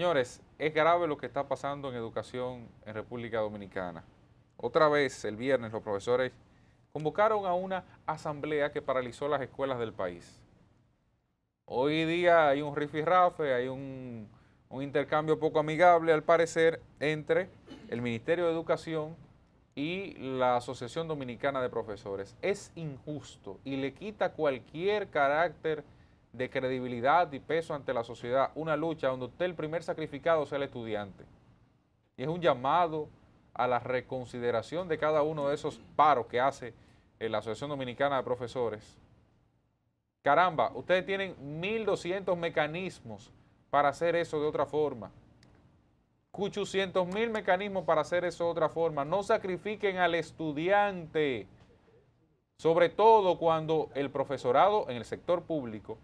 Señores, es grave lo que está pasando en educación en República Dominicana. Otra vez, el viernes, los profesores convocaron a una asamblea que paralizó las escuelas del país. Hoy día hay un rifirrafe, hay un, un intercambio poco amigable, al parecer, entre el Ministerio de Educación y la Asociación Dominicana de Profesores. Es injusto y le quita cualquier carácter de credibilidad y peso ante la sociedad, una lucha donde usted el primer sacrificado sea el estudiante. Y es un llamado a la reconsideración de cada uno de esos paros que hace eh, la Asociación Dominicana de Profesores. Caramba, ustedes tienen 1.200 mecanismos para hacer eso de otra forma. 800 mil mecanismos para hacer eso de otra forma. No sacrifiquen al estudiante, sobre todo cuando el profesorado en el sector público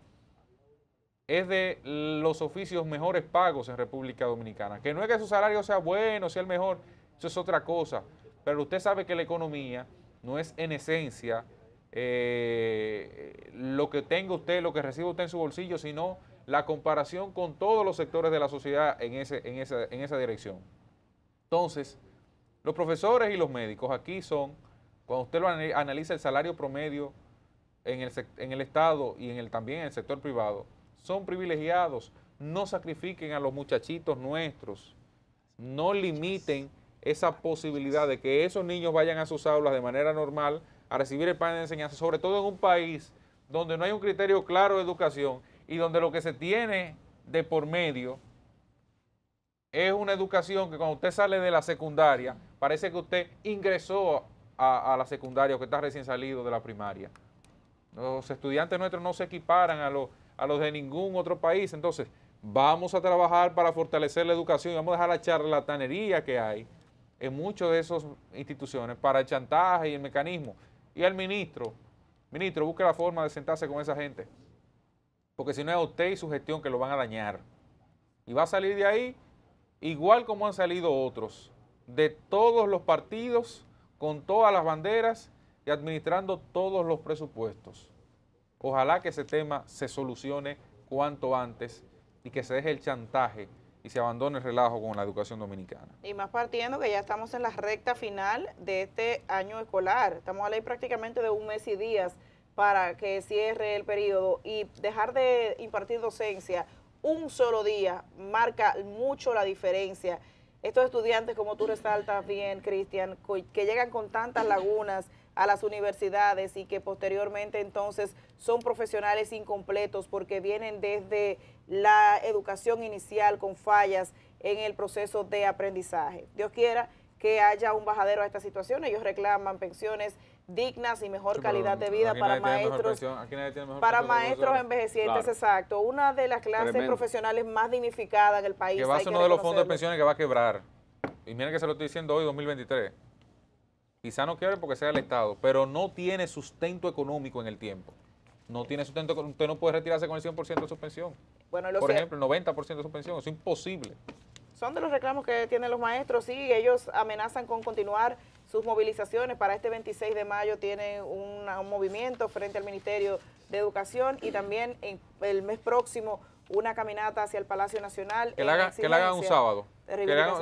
es de los oficios mejores pagos en República Dominicana. Que no es que su salario sea bueno, sea el mejor, eso es otra cosa. Pero usted sabe que la economía no es en esencia eh, lo que tenga usted, lo que recibe usted en su bolsillo, sino la comparación con todos los sectores de la sociedad en, ese, en, esa, dirección. Entonces, los profesores y los médicos aquí son, cuando usted lo analiza el salario promedio en el, Estado y también en el sector privado, son privilegiados. No sacrifiquen a los muchachitos nuestros. No limiten esa posibilidad de que esos niños vayan a sus aulas de manera normal a recibir el pan de enseñanza, sobre todo en un país donde no hay un criterio claro de educación y donde lo que se tiene de por medio es una educación que cuando usted sale de la secundaria, parece que usted ingresó a, la secundaria o que está recién salido de la primaria. Los estudiantes nuestros no se equiparan a, los a los de ningún otro país. Entonces, vamos a trabajar para fortalecer la educación y vamos a dejar la charlatanería que hay en muchas de esas instituciones para el chantaje y el mecanismo. Y al ministro, ministro, busque la forma de sentarse con esa gente, porque si no es usted y su gestión que lo van a dañar. Y va a salir de ahí igual como han salido otros, de todos los partidos, con todas las banderas y administrando todos los presupuestos. Ojalá que ese tema se solucione cuanto antes y que se deje el chantaje y se abandone el relajo con la educación dominicana. Y más partiendo que ya estamos en la recta final de este año escolar. Estamos a ley prácticamente de un mes y días para que cierre el periodo y dejar de impartir docencia un solo día marca mucho la diferencia. Estos estudiantes, como tú resaltas bien, Cristian, que llegan con tantas lagunas, a las universidades y que posteriormente entonces son profesionales incompletos porque vienen desde la educación inicial con fallas en el proceso de aprendizaje. Dios quiera que haya un bajadero a esta situación. Ellos reclaman pensiones dignas y mejor calidad de vida para maestros para maestros envejecientes, exacto. Una de las clases profesionales más dignificadas en el país. Que va a ser uno de los fondos de pensiones que va a quebrar. Y miren que se lo estoy diciendo hoy, 2023. Quizá no quiebre porque sea el Estado, pero no tiene sustento económico en el tiempo. No tiene sustento, usted no puede retirarse con el 100% de suspensión. Bueno, Por ejemplo, el 90% de suspensión. es imposible. Son de los reclamos que tienen los maestros, sí, ellos amenazan con continuar sus movilizaciones. Para este 26 de mayo tienen un movimiento frente al Ministerio de Educación y también el mes próximo una caminata hacia el Palacio Nacional. Que la, haga, que la hagan un sábado.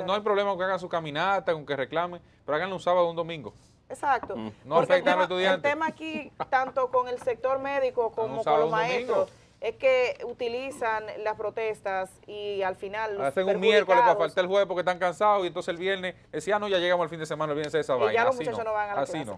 no hay problema con que hagan su caminata, con que reclamen, pero háganlo un sábado o un domingo. Exacto. Mm. No Porque afecta el tema, el tema aquí, tanto con el sector médico como con los maestros, es que utilizan las protestas y al final los Hacen un miércoles para faltar el jueves porque están cansados y entonces el viernes decían, ah, no, ya llegamos al fin de semana, el viernes es esa y ya los Así muchachos no, van a la Así no.